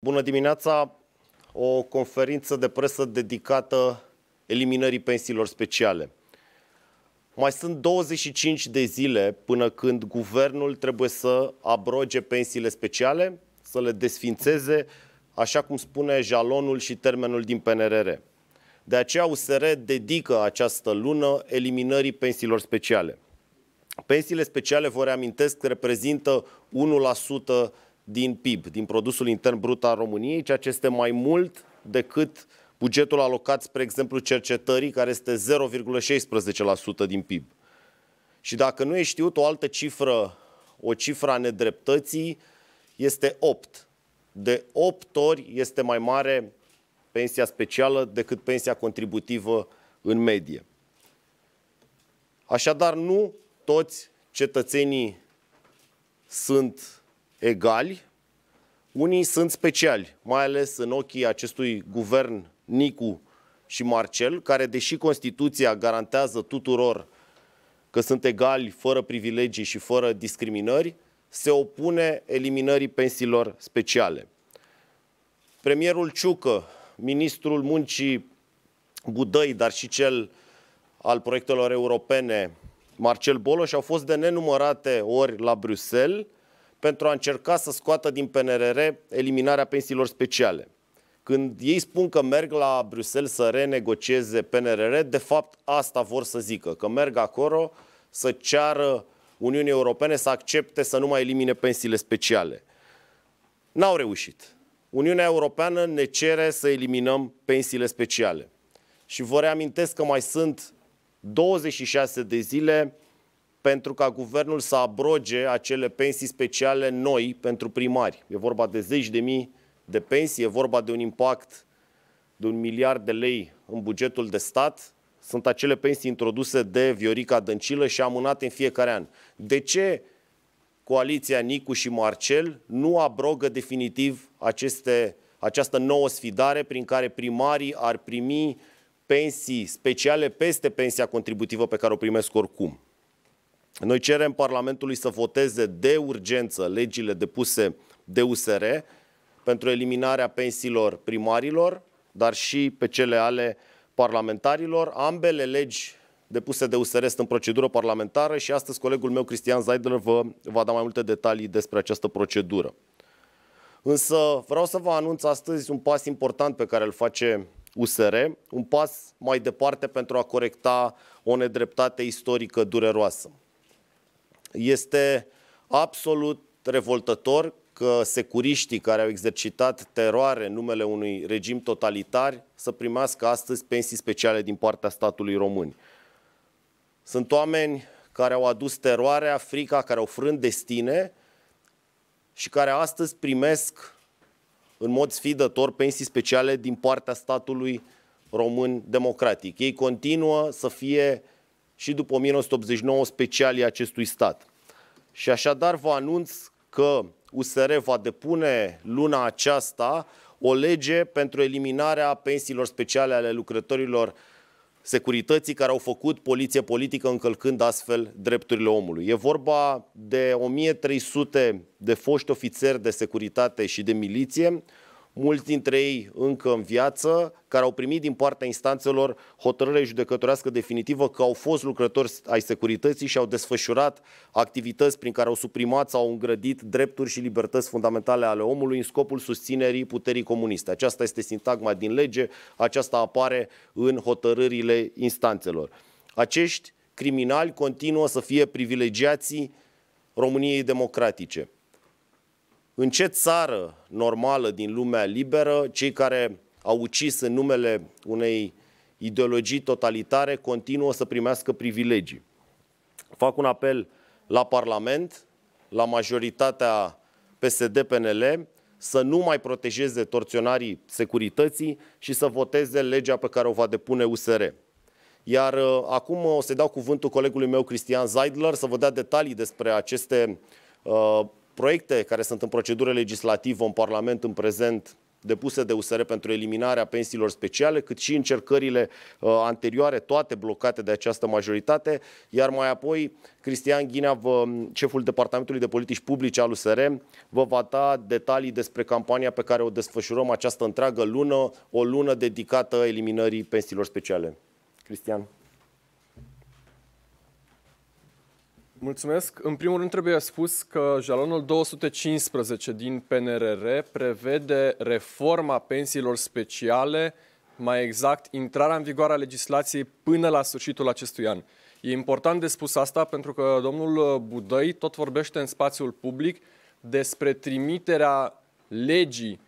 Bună dimineața! O conferință de presă dedicată eliminării pensiilor speciale. Mai sunt 25 de zile până când guvernul trebuie să abroge pensiile speciale, să le desfințeze, așa cum spune jalonul și termenul din PNRR. De aceea USR dedică această lună eliminării pensiilor speciale. Pensiile speciale, vă reamintesc, reprezintă 1% din PIB, din produsul intern brut al României, ceea ce este mai mult decât bugetul alocat, spre exemplu, cercetării, care este 0,16% din PIB. Și dacă nu e știut o altă cifră, o cifră a nedreptății, este 8. De 8 ori este mai mare pensia specială decât pensia contributivă în medie. Așadar, nu toți cetățenii sunt egali, unii sunt speciali, mai ales în ochii acestui guvern Nicu și Marcel, care deși Constituția garantează tuturor că sunt egali fără privilegii și fără discriminări, se opune eliminării pensiilor speciale. Premierul Ciucă, ministrul muncii Budăi, dar și cel al proiectelor europene, Marcel Boloș, au fost de nenumărate ori la Bruxelles pentru a încerca să scoată din PNRR eliminarea pensiilor speciale. Când ei spun că merg la Bruxelles să renegocieze PNRR, de fapt asta vor să zică, că merg acolo să ceară Uniunii Europene să accepte să nu mai elimine pensiile speciale. N-au reușit. Uniunea Europeană ne cere să eliminăm pensiile speciale. Și vă reamintesc că mai sunt 26 de zile pentru ca guvernul să abroge acele pensii speciale noi pentru primari. E vorba de zeci de mii de pensii, e vorba de un impact de un miliard de lei în bugetul de stat. Sunt acele pensii introduse de Viorica Dăncilă și amânate în fiecare an. De ce coaliția Nicu și Marcel nu abrogă definitiv aceste, această nouă sfidare prin care primarii ar primi pensii speciale peste pensia contributivă pe care o primesc oricum? Noi cerem Parlamentului să voteze de urgență legile depuse de USR pentru eliminarea pensiilor primarilor, dar și pe cele ale parlamentarilor. Ambele legi depuse de USR sunt în procedură parlamentară și astăzi colegul meu, Cristian Zaidler, vă va da mai multe detalii despre această procedură. Însă vreau să vă anunț astăzi un pas important pe care îl face USR, un pas mai departe pentru a corecta o nedreptate istorică dureroasă. Este absolut revoltător că securiștii care au exercitat teroare în numele unui regim totalitar să primească astăzi pensii speciale din partea statului român. Sunt oameni care au adus teroarea, frica, care au frânt destine și care astăzi primesc în mod sfidător pensii speciale din partea statului român democratic. Ei continuă să fie și după 1989 specialii acestui stat. Și așadar vă anunț că USR va depune luna aceasta o lege pentru eliminarea pensiilor speciale ale lucrătorilor securității care au făcut poliție politică încălcând astfel drepturile omului. E vorba de 1300 de foști ofițeri de securitate și de miliție, mulți dintre ei încă în viață, care au primit din partea instanțelor hotărâre judecătorească definitivă că au fost lucrători ai securității și au desfășurat activități prin care au suprimat sau au îngrădit drepturi și libertăți fundamentale ale omului în scopul susținerii puterii comuniste. Aceasta este sintagma din lege, aceasta apare în hotărârile instanțelor. Acești criminali continuă să fie privilegiații României democratice. În ce țară normală din lumea liberă, cei care au ucis în numele unei ideologii totalitare continuă să primească privilegii? Fac un apel la Parlament, la majoritatea PSD-PNL, să nu mai protejeze torționarii securității și să voteze legea pe care o va depune USR. Iar uh, acum uh, o să-i dau cuvântul colegului meu Cristian Zeidler să vă dea detalii despre aceste uh, proiecte care sunt în procedură legislativă în Parlament în prezent depuse de USR pentru eliminarea pensiilor speciale, cât și încercările uh, anterioare, toate blocate de această majoritate, iar mai apoi Cristian Ghinea, vă, șeful Departamentului de Politici Publice al USR, vă va da detalii despre campania pe care o desfășurăm această întreagă lună, o lună dedicată eliminării pensiilor speciale. Cristian. Mulțumesc. În primul rând trebuie spus că jalonul 215 din PNRR prevede reforma pensiilor speciale, mai exact intrarea în vigoare a legislației până la sfârșitul acestui an. E important de spus asta pentru că domnul Budăi tot vorbește în spațiul public despre trimiterea legii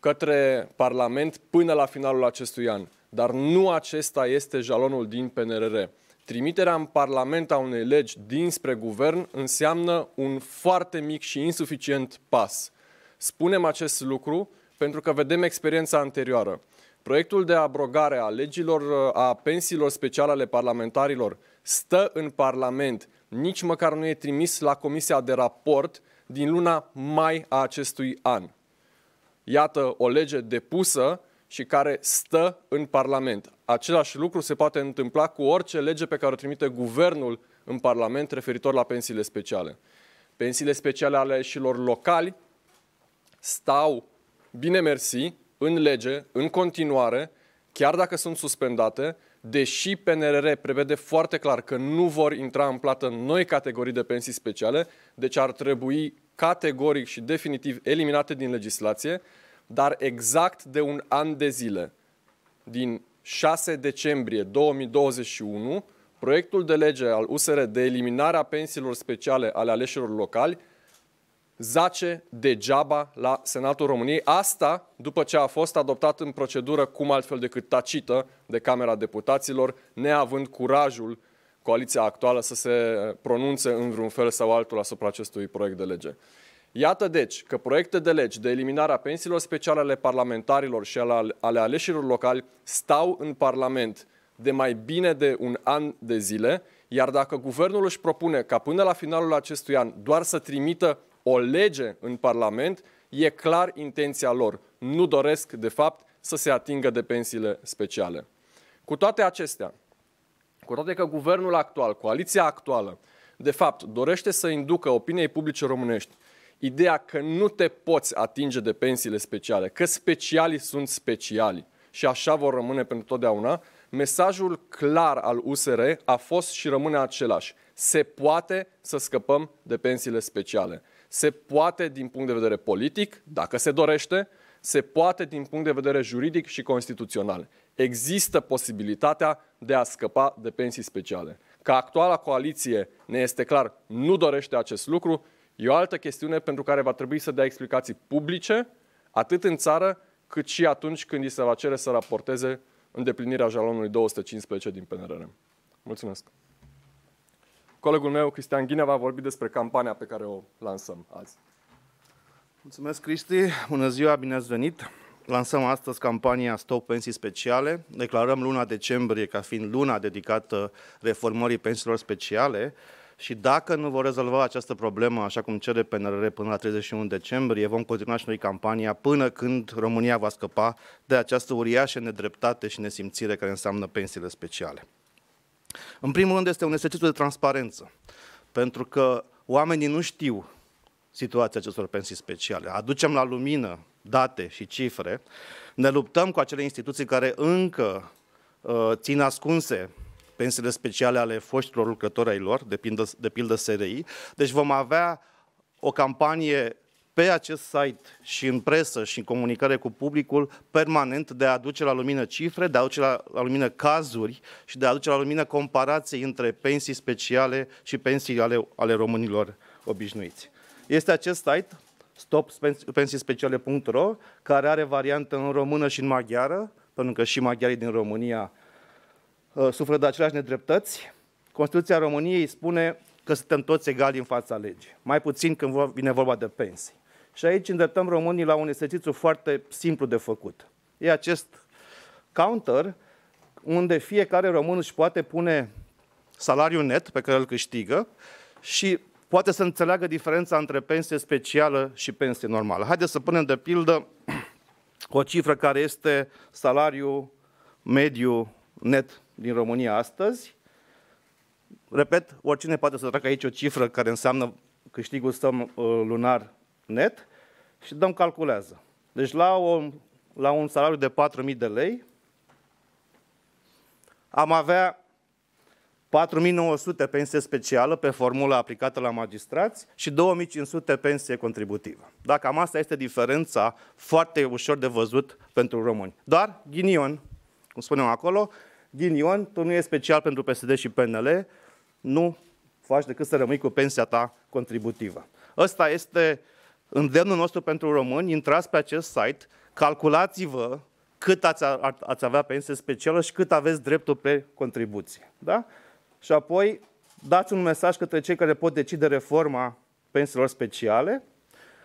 către Parlament până la finalul acestui an. Dar nu acesta este jalonul din PNRR. Trimiterea în Parlament a unei legi dinspre guvern înseamnă un foarte mic și insuficient pas. Spunem acest lucru pentru că vedem experiența anterioară. Proiectul de abrogare a legilor, a pensiilor speciale ale parlamentarilor stă în Parlament, nici măcar nu e trimis la Comisia de Raport din luna mai a acestui an. Iată o lege depusă și care stă în Parlament. Același lucru se poate întâmpla cu orice lege pe care o trimite guvernul în Parlament referitor la pensiile speciale. Pensiile speciale ale ieșilor locali stau bine mersi în lege, în continuare, chiar dacă sunt suspendate, deși PNRR prevede foarte clar că nu vor intra în plată noi categorii de pensii speciale, deci ar trebui categoric și definitiv eliminate din legislație, dar exact de un an de zile, din 6 decembrie 2021 proiectul de lege al USR de eliminare a pensiilor speciale ale aleșilor locali zace degeaba la Senatul României. Asta după ce a fost adoptat în procedură cum altfel decât tacită de Camera Deputaților, neavând curajul coaliția actuală să se pronunțe în vreun fel sau altul asupra acestui proiect de lege. Iată deci că proiecte de legi de eliminare a pensiilor speciale ale parlamentarilor și ale aleșilor locali stau în Parlament de mai bine de un an de zile, iar dacă guvernul își propune ca până la finalul acestui an doar să trimită o lege în Parlament, e clar intenția lor. Nu doresc, de fapt, să se atingă de pensiile speciale. Cu toate acestea, cu toate că guvernul actual, coaliția actuală, de fapt, dorește să inducă opiniei publice românești ideea că nu te poți atinge de pensiile speciale, că specialii sunt speciali și așa vor rămâne pentru totdeauna, mesajul clar al USR a fost și rămâne același. Se poate să scăpăm de pensiile speciale. Se poate din punct de vedere politic, dacă se dorește, se poate din punct de vedere juridic și constituțional. Există posibilitatea de a scăpa de pensii speciale. Ca actuala coaliție, ne este clar, nu dorește acest lucru, E o altă chestiune pentru care va trebui să dea explicații publice, atât în țară, cât și atunci când îi se va cere să raporteze îndeplinirea jalonului 215 din PNRR. Mulțumesc! Colegul meu, Cristian Ghinea, va vorbi despre campania pe care o lansăm azi. Mulțumesc, Cristi! Bună ziua, bine ați venit! Lansăm astăzi campania Stop Pensii Speciale. Declarăm luna decembrie ca fiind luna dedicată reformării pensiilor speciale și dacă nu vor rezolva această problemă, așa cum cere PNRR până la 31 decembrie, vom continua și noi campania până când România va scăpa de această uriașă nedreptate și nesimțire care înseamnă pensiile speciale. În primul rând este un exercițiu de transparență, pentru că oamenii nu știu situația acestor pensii speciale. Aducem la lumină date și cifre, ne luptăm cu acele instituții care încă uh, țin ascunse pensiile speciale ale foștilor lucrători ai lor, de pildă, de pildă SRI. Deci vom avea o campanie pe acest site și în presă și în comunicare cu publicul permanent de a aduce la lumină cifre, de a aduce la, la lumină cazuri și de a aduce la lumină comparații între pensii speciale și pensii ale, ale românilor obișnuiți. Este acest site stoppensiispeciale.ro care are variantă în română și în maghiară, pentru că și maghiarii din România Uh, suferă de aceleași nedreptăți, Constituția României spune că suntem toți egali în fața legii, mai puțin când vine vorba de pensii. Și aici îndreptăm românii la un exercițiu foarte simplu de făcut. E acest counter unde fiecare român își poate pune salariul net pe care îl câștigă și poate să înțeleagă diferența între pensie specială și pensie normală. Haideți să punem de pildă o cifră care este salariul mediu net din România astăzi. Repet, oricine poate să tracă aici o cifră care înseamnă câștigul stăm uh, lunar net și dăm calculează. Deci la, o, la un salariu de 4.000 de lei am avea 4.900 pensie specială pe formula aplicată la magistrați și 2.500 pensie contributivă. Dacă am asta este diferența foarte ușor de văzut pentru români. Doar ghinion, cum spunem acolo, ghinion, tu nu e special pentru PSD și PNL, nu faci decât să rămâi cu pensia ta contributivă. Ăsta este îndemnul nostru pentru români, intrați pe acest site, calculați-vă cât ați, ați avea pensie specială și cât aveți dreptul pe contribuție. Da? Și apoi dați un mesaj către cei care pot decide reforma pensiilor speciale.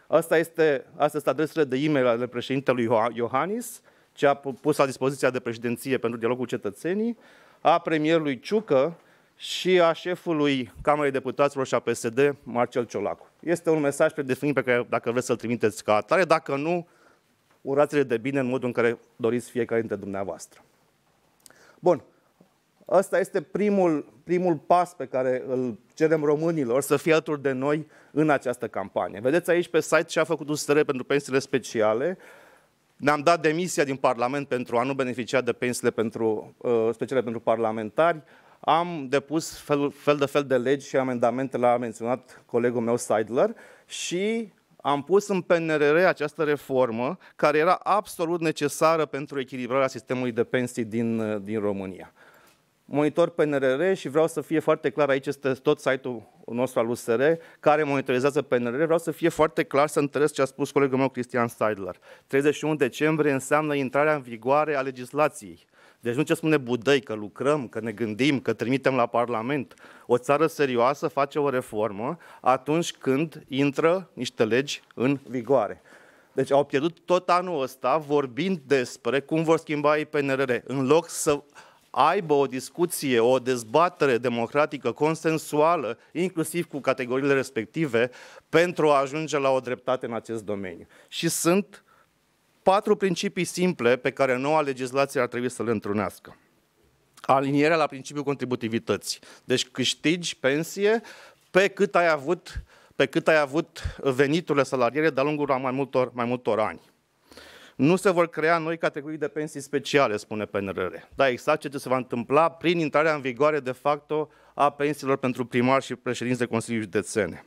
Asta este, astea sunt adresele de e-mail ale președintelui Iohannis ce a pus la dispoziția de președinție pentru dialogul cetățenii, a premierului Ciucă și a șefului Camerei Deputaților și a PSD, Marcel Ciolacu. Este un mesaj definit pe care dacă vreți să-l trimiteți ca atare, dacă nu, urați-le de bine în modul în care doriți fiecare dintre dumneavoastră. Bun, Ăsta este primul, primul pas pe care îl cerem românilor să fie alături de noi în această campanie. Vedeți aici pe site ce a făcut USR pentru pensiile speciale. Ne-am dat demisia din Parlament pentru a nu beneficia de pensiile pentru, uh, speciale pentru parlamentari. Am depus fel, fel de fel de legi și amendamente, l-a menționat colegul meu Seidler, și am pus în PNRR această reformă care era absolut necesară pentru echilibrarea sistemului de pensii din, uh, din România monitor PNRR și vreau să fie foarte clar, aici este tot site-ul nostru al USR, care monitorizează PNRR, vreau să fie foarte clar să întăresc ce a spus colegul meu Cristian Seidler. 31 decembrie înseamnă intrarea în vigoare a legislației. Deci nu ce spune Budăi, că lucrăm, că ne gândim, că trimitem la Parlament. O țară serioasă face o reformă atunci când intră niște legi în vigoare. Deci au pierdut tot anul ăsta vorbind despre cum vor schimba ei PNRR, în loc să aibă o discuție, o dezbatere democratică consensuală, inclusiv cu categoriile respective, pentru a ajunge la o dreptate în acest domeniu. Și sunt patru principii simple pe care noua legislație ar trebui să le întrunească. Alinierea la principiul contributivității. Deci câștigi pensie pe cât ai avut, pe cât ai avut veniturile salariere de-a lungul mai multor, mai multor ani. Nu se vor crea noi categorii de pensii speciale, spune PNRR. Da, exact ce se va întâmpla prin intrarea în vigoare de facto a pensiilor pentru primari și președinți de Consiliul Județene.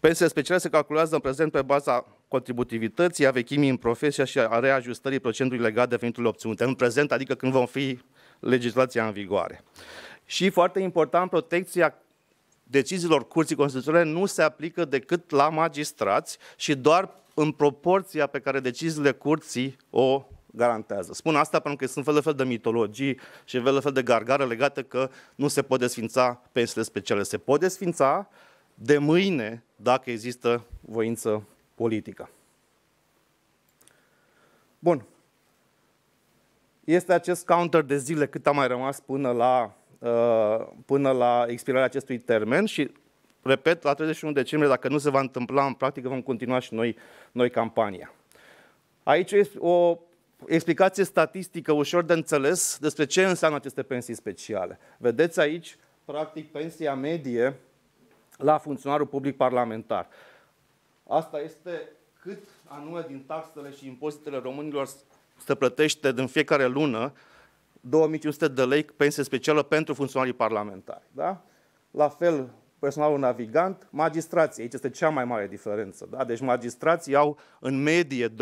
Pensiile speciale se calculează în prezent pe baza contributivității, a vechimii în profesia și a reajustării procentului legat de veniturile obținute. În prezent, adică când vom fi legislația în vigoare. Și foarte important, protecția deciziilor Curții Constituționale nu se aplică decât la magistrați și doar în proporția pe care deciziile curții o garantează. Spun asta pentru că sunt fel de fel de mitologii și fel de fel de gargară legate că nu se pot desfința pensiile speciale. Se pot desfința de mâine dacă există voință politică. Bun. Este acest counter de zile cât a mai rămas până la, uh, până la expirarea acestui termen și repet, la 31 decembrie, dacă nu se va întâmpla în practică, vom continua și noi, noi campania. Aici este o explicație statistică ușor de înțeles despre ce înseamnă aceste pensii speciale. Vedeți aici, practic, pensia medie la funcționarul public parlamentar. Asta este cât anume din taxele și impozitele românilor se plătește din fiecare lună 2500 de lei pensie specială pentru funcționarii parlamentari. Da? La fel, personalul navigant, magistrații. Aici este cea mai mare diferență. Da? Deci magistrații au în medie 21.000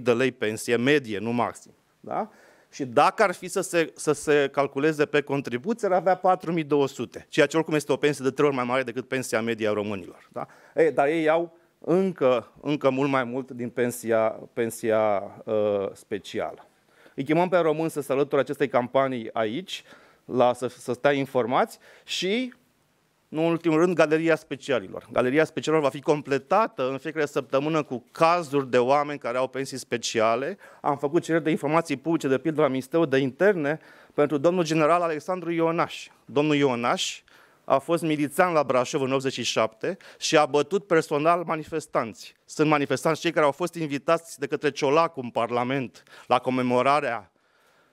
de lei pensie, medie, nu maxim. Da? Și dacă ar fi să se, să se calculeze pe contribuție, ar avea 4200, ceea ce oricum este o pensie de trei ori mai mare decât pensia medie a românilor. Da? Ei, dar ei au încă, încă mult mai mult din pensia, pensia uh, specială. Îi chemăm pe român să se alăture acestei campanii aici, la, să, să stea informați și nu în ultimul rând, Galeria Specialilor. Galeria Specialilor va fi completată în fiecare săptămână cu cazuri de oameni care au pensii speciale. Am făcut cereri de informații publice, de pildă la Ministerul de Interne, pentru domnul general Alexandru Ionaș. Domnul Ionaș a fost milițan la Brașov în 87 și a bătut personal manifestanți. Sunt manifestanți cei care au fost invitați de către Ciolacu în Parlament la comemorarea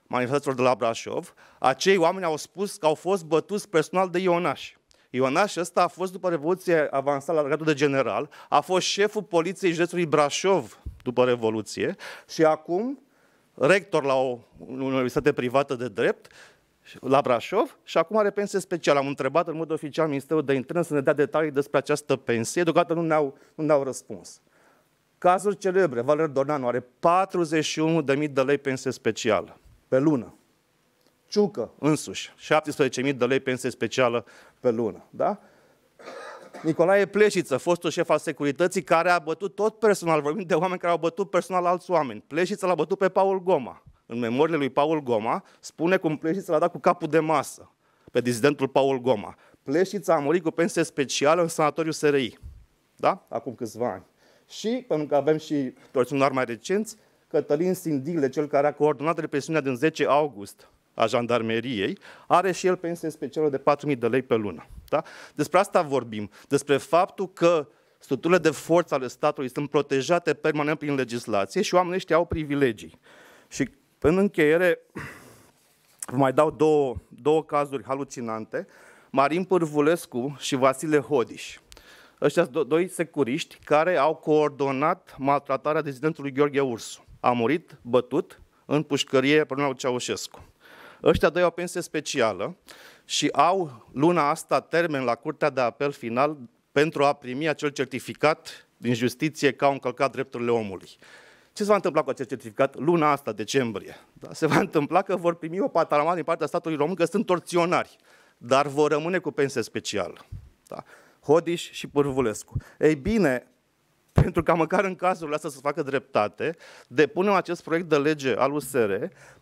manifestanților de la Brașov. Acei oameni au spus că au fost bătuți personal de Ionași. Ionaș ăsta a fost, după Revoluție, avansat la gradul de general, a fost șeful poliției județului Brașov după Revoluție și acum rector la o universitate privată de drept la Brașov și acum are pensie specială. Am întrebat în mod oficial Ministerul de Interne să ne dea detalii despre această pensie, deocamdată nu ne-au, nu ne-au răspuns. Cazuri celebre, Valer Dornanu are 41.000 de lei pensie specială pe lună. Ciucă însuși, 17.000 de lei pensie specială pe lună. Da? Nicolae Pleșiță, fostul șef al securității, care a bătut tot personal, vorbim de oameni care au bătut personal alți oameni. Pleșiță l-a bătut pe Paul Goma. În memoriile lui Paul Goma spune cum Pleșiță l-a dat cu capul de masă pe dizidentul Paul Goma. Pleșița a murit cu pensie specială în sanatoriu SRI. Da? Acum câțiva ani. Și, pentru că avem și torționari mai recenți, Cătălin Sindile, cel care a coordonat represiunea din 10 august a jandarmeriei, are și el pensie specială de 4.000 de lei pe lună. Da? Despre asta vorbim, despre faptul că structurile de forță ale statului sunt protejate permanent prin legislație și oamenii ăștia au privilegii. Și în încheiere, vă mai dau două, două cazuri halucinante, Marin Pârvulescu și Vasile Hodiș. Ăștia sunt do- doi securiști care au coordonat maltratarea dezidentului Gheorghe Ursu. A murit bătut în pușcărie pe Ceaușescu. Ăștia doi au pensie specială și au luna asta termen la Curtea de Apel Final pentru a primi acel certificat din justiție că au încălcat drepturile omului. Ce se va întâmpla cu acest certificat luna asta, decembrie? Da, se va întâmpla că vor primi o patalama din partea statului român că sunt torționari, dar vor rămâne cu pensie specială. Da. Hodiș și Pârvulescu. Ei bine, pentru ca măcar în cazurile astea să se facă dreptate, depunem acest proiect de lege al USR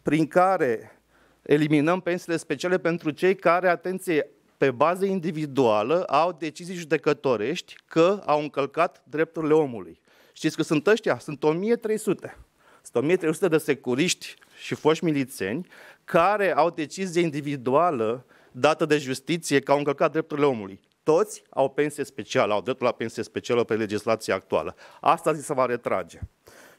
prin care eliminăm pensiile speciale pentru cei care, atenție, pe bază individuală au decizii judecătorești că au încălcat drepturile omului. Știți că sunt ăștia? Sunt 1300. Sunt 1300 de securiști și foști milițeni care au decizie individuală dată de justiție că au încălcat drepturile omului. Toți au pensie specială, au dreptul la pensie specială pe legislația actuală. Asta zi se va retrage.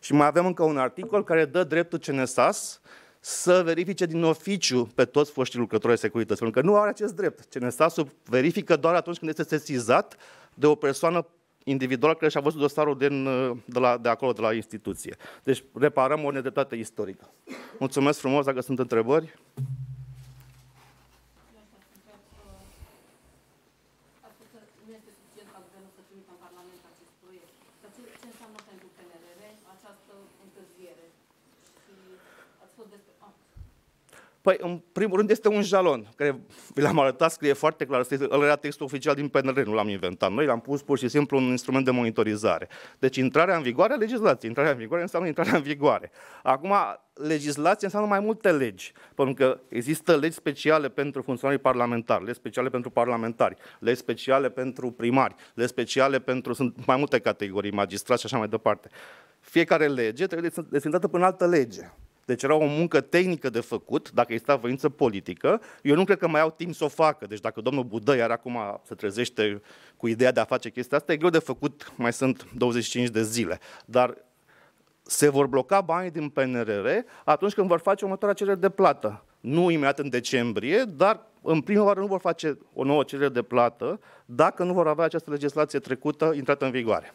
Și mai avem încă un articol care dă dreptul CNSAS să verifice din oficiu pe toți foștii lucrători ai securității, pentru că nu are acest drept. CNSAS-ul verifică doar atunci când este sesizat de o persoană individuală care și-a văzut dosarul din, de, la, de acolo, de la instituție. Deci reparăm o nedreptate istorică. Mulțumesc frumos dacă sunt întrebări. Păi, în primul rând, este un jalon, care vi l-am arătat, scrie foarte clar, îl era textul oficial din PNR, nu l-am inventat noi, l-am pus pur și simplu un instrument de monitorizare. Deci, intrarea în vigoare a legislației, intrarea în vigoare înseamnă intrarea în vigoare. Acum, legislație înseamnă mai multe legi, pentru că există legi speciale pentru funcționarii parlamentari, legi speciale pentru parlamentari, legi speciale pentru primari, legi speciale pentru, sunt mai multe categorii, magistrați și așa mai departe. Fiecare lege trebuie desfășurată prin altă lege. Deci era o muncă tehnică de făcut, dacă exista voință politică. Eu nu cred că mai au timp să o facă. Deci dacă domnul Budă iar acum se trezește cu ideea de a face chestia asta, e greu de făcut, mai sunt 25 de zile. Dar se vor bloca banii din PNRR atunci când vor face următoarea cerere de plată. Nu imediat în decembrie, dar în primăvară nu vor face o nouă cerere de plată dacă nu vor avea această legislație trecută intrată în vigoare.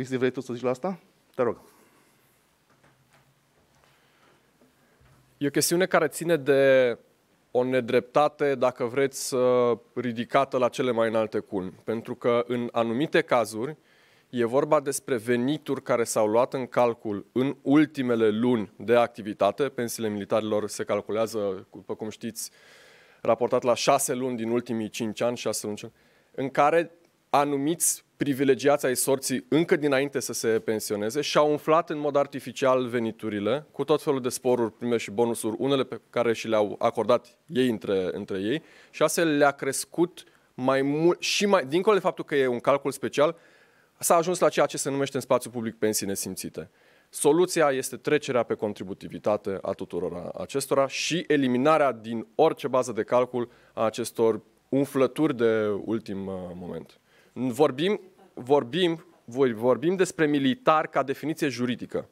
Cristi, vrei tu să zici la asta? Te rog. E o chestiune care ține de o nedreptate, dacă vreți, ă, ridicată la cele mai înalte cun. Pentru că în anumite cazuri e vorba despre venituri care s-au luat în calcul în ultimele luni de activitate. Pensiile militarilor se calculează, după cum știți, raportat la șase luni din ultimii cinci ani, șase luni, în care anumiți privilegiați ai sorții încă dinainte să se pensioneze și-au umflat în mod artificial veniturile cu tot felul de sporuri, prime și bonusuri, unele pe care și le-au acordat ei între, între ei și astfel le-a crescut mai mult și mai, dincolo de faptul că e un calcul special, s-a ajuns la ceea ce se numește în spațiu public pensii nesimțite. Soluția este trecerea pe contributivitate a tuturor acestora și eliminarea din orice bază de calcul a acestor umflături de ultim uh, moment. Vorbim vorbim, voi vorbim despre militar ca definiție juridică.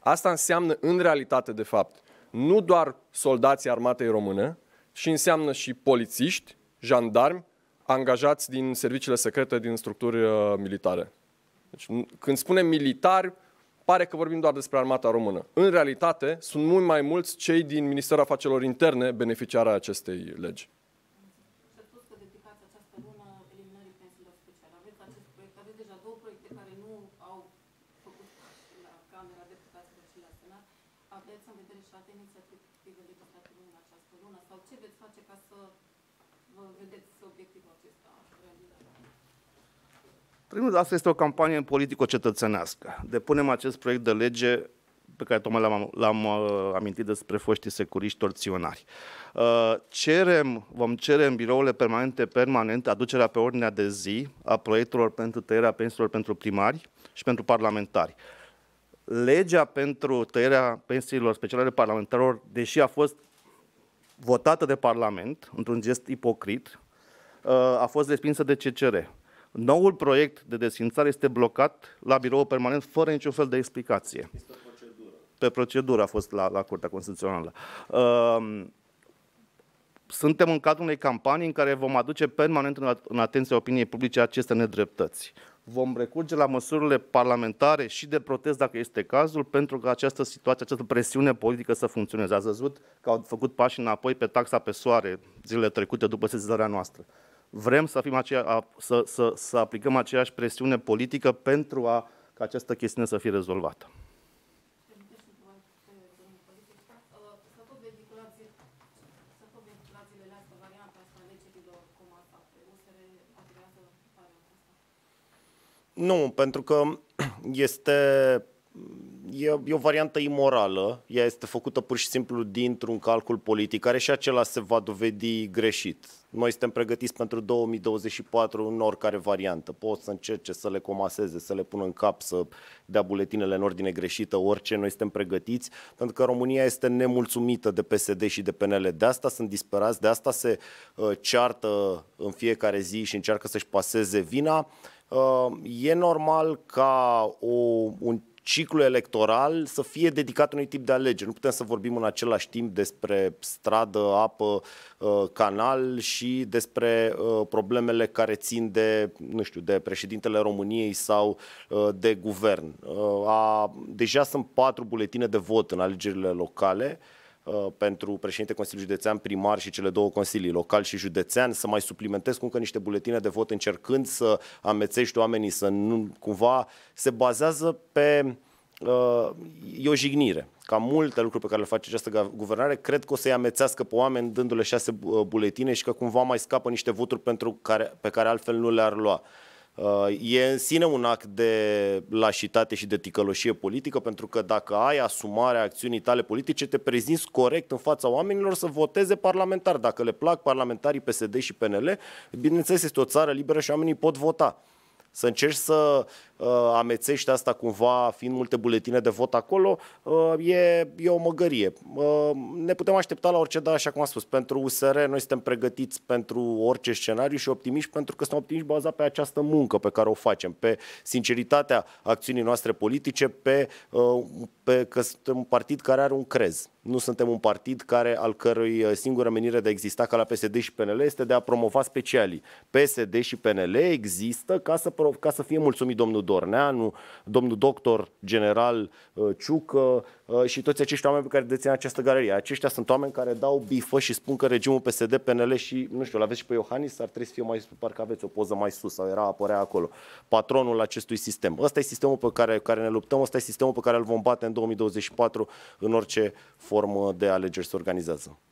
Asta înseamnă în realitate, de fapt, nu doar soldații armatei române, ci înseamnă și polițiști, jandarmi, angajați din serviciile secrete din structuri uh, militare. Deci, când spunem militari, pare că vorbim doar despre armata română. În realitate, sunt mult mai mulți cei din Ministerul Afacerilor Interne beneficiari acestei legi. perspectivă în această lună? Sau ce veți face ca să vă vedeți obiectivul acesta Primul, asta este o campanie politico-cetățenească. Depunem acest proiect de lege pe care tocmai l-am, l-am uh, amintit despre foștii securiști torționari. Uh, cerem, vom cere în birourile permanente permanent aducerea pe ordinea de zi a proiectelor pentru tăierea pensiilor pentru primari și pentru parlamentari legea pentru tăierea pensiilor speciale de parlamentarilor, deși a fost votată de Parlament, într-un gest ipocrit, uh, a fost respinsă de CCR. Noul proiect de desfințare este blocat la birou permanent fără niciun fel de explicație. Pe procedură a fost la, la Curtea Constituțională. Uh, suntem în cadrul unei campanii în care vom aduce permanent în atenția opiniei publice aceste nedreptăți. Vom recurge la măsurile parlamentare și de protest, dacă este cazul, pentru că această situație, această presiune politică să funcționeze. Ați văzut că au făcut pași înapoi pe taxa pe soare zilele trecute după sezizarea noastră. Vrem să, fim aceea, să, să, să aplicăm aceeași presiune politică pentru a, ca această chestiune să fie rezolvată. Nu, pentru că este e, e o variantă imorală, ea este făcută pur și simplu dintr-un calcul politic, care și acela se va dovedi greșit. Noi suntem pregătiți pentru 2024 în oricare variantă. Pot să încerce să le comaseze, să le pună în cap, să dea buletinele în ordine greșită, orice, noi suntem pregătiți, pentru că România este nemulțumită de PSD și de PNL. De asta sunt disperați, de asta se uh, ceartă în fiecare zi și încearcă să-și paseze vina. Uh, Uh, e normal ca o, un ciclu electoral să fie dedicat unui tip de alegeri. Nu putem să vorbim în același timp despre stradă, apă, uh, canal și despre uh, problemele care țin de, nu știu, de președintele României sau de guvern. A, deja sunt patru buletine de vot în alegerile locale. Uh, pentru președinte Consiliul Județean, primar și cele două consilii, local și județean, să mai suplimentez cu încă niște buletine de vot încercând să amețești oamenii, să nu cumva se bazează pe uh, e o jignire. Ca multe lucruri pe care le face această guvernare, cred că o să-i amețească pe oameni dându-le șase uh, buletine și că cumva mai scapă niște voturi pentru care, pe care altfel nu le-ar lua. Uh, e în sine un act de lașitate și de ticăloșie politică, pentru că dacă ai asumarea acțiunii tale politice, te prezinți corect în fața oamenilor să voteze parlamentar. Dacă le plac parlamentarii PSD și PNL, bineînțeles, este o țară liberă și oamenii pot vota. Să încerci să Uh, amețește asta cumva, fiind multe buletine de vot acolo, uh, e, e o măgărie. Uh, ne putem aștepta la orice, da, așa cum am spus, pentru USR noi suntem pregătiți pentru orice scenariu și optimiști pentru că suntem optimiști bazat pe această muncă pe care o facem, pe sinceritatea acțiunii noastre politice, pe, pe că suntem un partid care are un crez. Nu suntem un partid care, al cărui singură menire de a exista ca la PSD și PNL este de a promova specialii. PSD și PNL există ca să, ca să fie mulțumit domnul Dorneanu, domnul doctor general uh, Ciucă uh, și toți acești oameni pe care dețin această galerie. Aceștia sunt oameni care dau bifă și spun că regimul PSD, PNL și, nu știu, l-aveți și pe Iohannis, ar trebui să fie mai sus, parcă aveți o poză mai sus sau era apărea acolo. Patronul acestui sistem. Ăsta e sistemul pe care, care ne luptăm, ăsta e sistemul pe care îl vom bate în 2024 în orice formă de alegeri se organizează.